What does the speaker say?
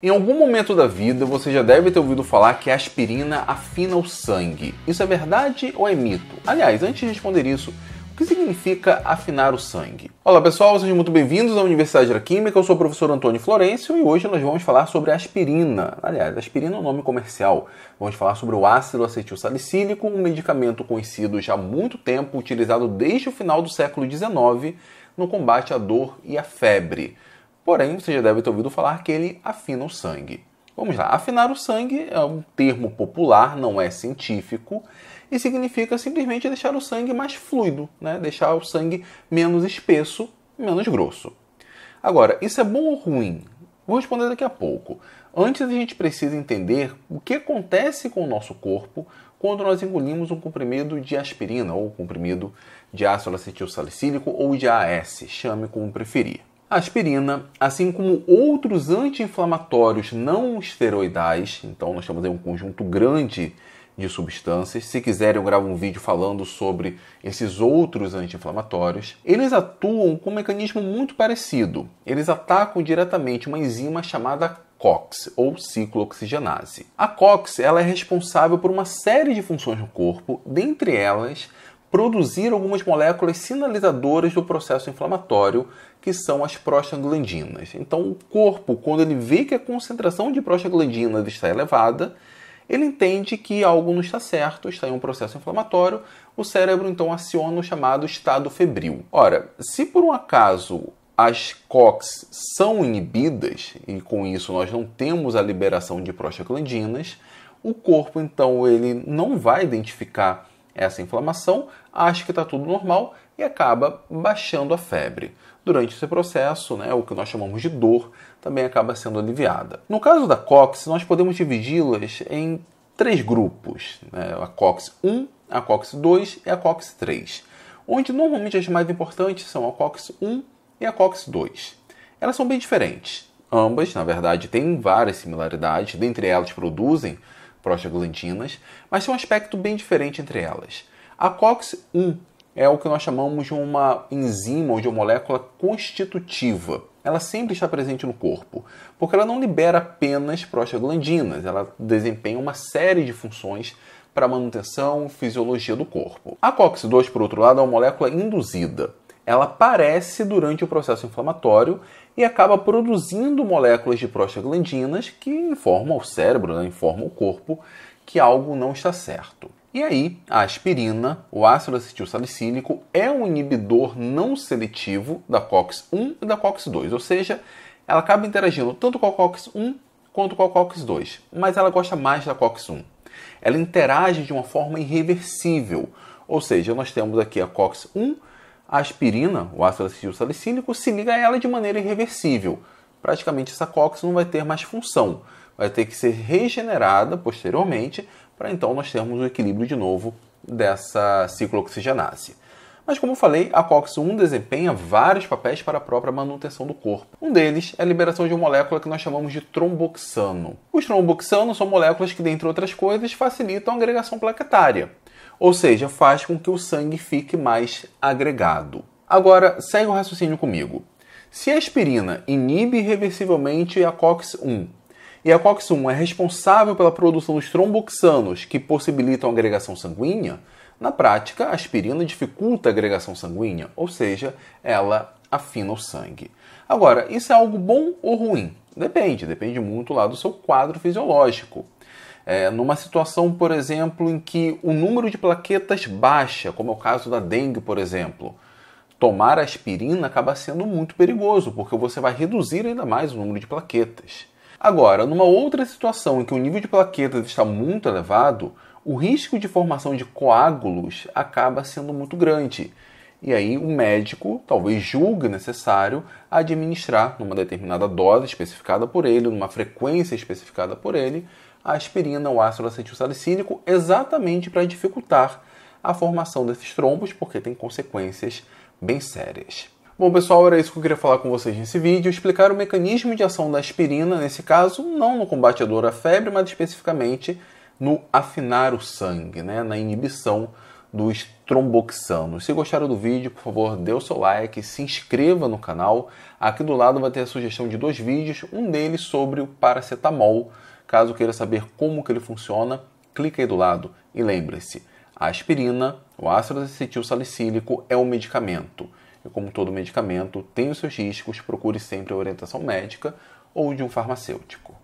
Em algum momento da vida, você já deve ter ouvido falar que a aspirina afina o sangue. Isso é verdade ou é mito? Aliás, antes de responder isso, o que significa afinar o sangue? Olá pessoal, sejam muito bem-vindos à Universidade da Química. Eu sou o professor Antônio Florencio e hoje nós vamos falar sobre a aspirina. Aliás, aspirina é um nome comercial. Vamos falar sobre o ácido acetilsalicílico, um medicamento conhecido já há muito tempo, utilizado desde o final do século XIX no combate à dor e à febre. Porém, você já deve ter ouvido falar que ele afina o sangue. Vamos lá, afinar o sangue é um termo popular, não é científico, e significa simplesmente deixar o sangue mais fluido, né? deixar o sangue menos espesso, menos grosso. Agora, isso é bom ou ruim? Vou responder daqui a pouco. Antes a gente precisa entender o que acontece com o nosso corpo quando nós engolimos um comprimido de aspirina ou comprimido de ácido acetil salicílico ou de AS, chame como preferir. A aspirina, assim como outros anti-inflamatórios não esteroidais, então nós temos aí um conjunto grande de substâncias. Se quiserem, eu gravo um vídeo falando sobre esses outros anti-inflamatórios. Eles atuam com um mecanismo muito parecido. Eles atacam diretamente uma enzima chamada COX ou ciclooxigenase. A COX ela é responsável por uma série de funções no corpo, dentre elas produzir algumas moléculas sinalizadoras do processo inflamatório, que são as prostaglandinas. Então, o corpo, quando ele vê que a concentração de prostaglandinas está elevada, ele entende que algo não está certo, está em um processo inflamatório, o cérebro então aciona o chamado estado febril. Ora, se por um acaso as COX são inibidas, e com isso nós não temos a liberação de prostaglandinas, o corpo então ele não vai identificar essa inflamação, acha que está tudo normal e acaba baixando a febre. Durante esse processo, né, o que nós chamamos de dor, também acaba sendo aliviada. No caso da COX, nós podemos dividi-las em três grupos: né, a COX 1, a COX 2 e a COX 3, onde normalmente as mais importantes são a COX 1 e a COX 2. Elas são bem diferentes. Ambas, na verdade, têm várias similaridades, dentre elas produzem prostaglandinas, mas tem um aspecto bem diferente entre elas. A COX-1 é o que nós chamamos de uma enzima ou de uma molécula constitutiva. Ela sempre está presente no corpo, porque ela não libera apenas prostaglandinas, ela desempenha uma série de funções para a manutenção e fisiologia do corpo. A COX-2, por outro lado, é uma molécula induzida ela aparece durante o processo inflamatório e acaba produzindo moléculas de prostaglandinas que informam o cérebro, né, informam o corpo que algo não está certo. E aí, a aspirina, o ácido acetil salicílico, é um inibidor não seletivo da COX-1 e da COX-2, ou seja, ela acaba interagindo tanto com a COX-1 quanto com a COX-2, mas ela gosta mais da COX-1. Ela interage de uma forma irreversível, ou seja, nós temos aqui a COX-1 a aspirina, o ácido acetil salicílico, se liga a ela de maneira irreversível. Praticamente essa cox não vai ter mais função, vai ter que ser regenerada posteriormente para então nós termos o equilíbrio de novo dessa ciclooxigenase. Mas como eu falei, a COX-1 desempenha vários papéis para a própria manutenção do corpo. Um deles é a liberação de uma molécula que nós chamamos de tromboxano. Os tromboxanos são moléculas que, dentre outras coisas, facilitam a agregação plaquetária ou seja, faz com que o sangue fique mais agregado. Agora, segue o raciocínio comigo. Se a aspirina inibe irreversivelmente a COX-1 e a COX-1 é responsável pela produção dos tromboxanos que possibilitam a agregação sanguínea, na prática, a aspirina dificulta a agregação sanguínea, ou seja, ela afina o sangue. Agora, isso é algo bom ou ruim? Depende, depende muito lá do seu quadro fisiológico. É, numa situação, por exemplo, em que o número de plaquetas baixa, como é o caso da dengue, por exemplo, tomar aspirina acaba sendo muito perigoso, porque você vai reduzir ainda mais o número de plaquetas. Agora, numa outra situação em que o nível de plaquetas está muito elevado, o risco de formação de coágulos acaba sendo muito grande. E aí o médico talvez julgue necessário administrar numa determinada dose especificada por ele, numa frequência especificada por ele, a aspirina, o ácido acetilsalicílico, exatamente para dificultar a formação desses trombos, porque tem consequências bem sérias. Bom, pessoal, era isso que eu queria falar com vocês nesse vídeo. Explicar o mecanismo de ação da aspirina, nesse caso, não no combate à dor à febre, mas especificamente no afinar o sangue, né? na inibição dos tromboxanos. Se gostaram do vídeo, por favor, dê o seu like, se inscreva no canal. Aqui do lado vai ter a sugestão de dois vídeos, um deles sobre o paracetamol, Caso queira saber como que ele funciona, clique aí do lado e lembre-se, a aspirina, o ácido acetil salicílico, é um medicamento. E como todo medicamento, tem os seus riscos, procure sempre a orientação médica ou de um farmacêutico.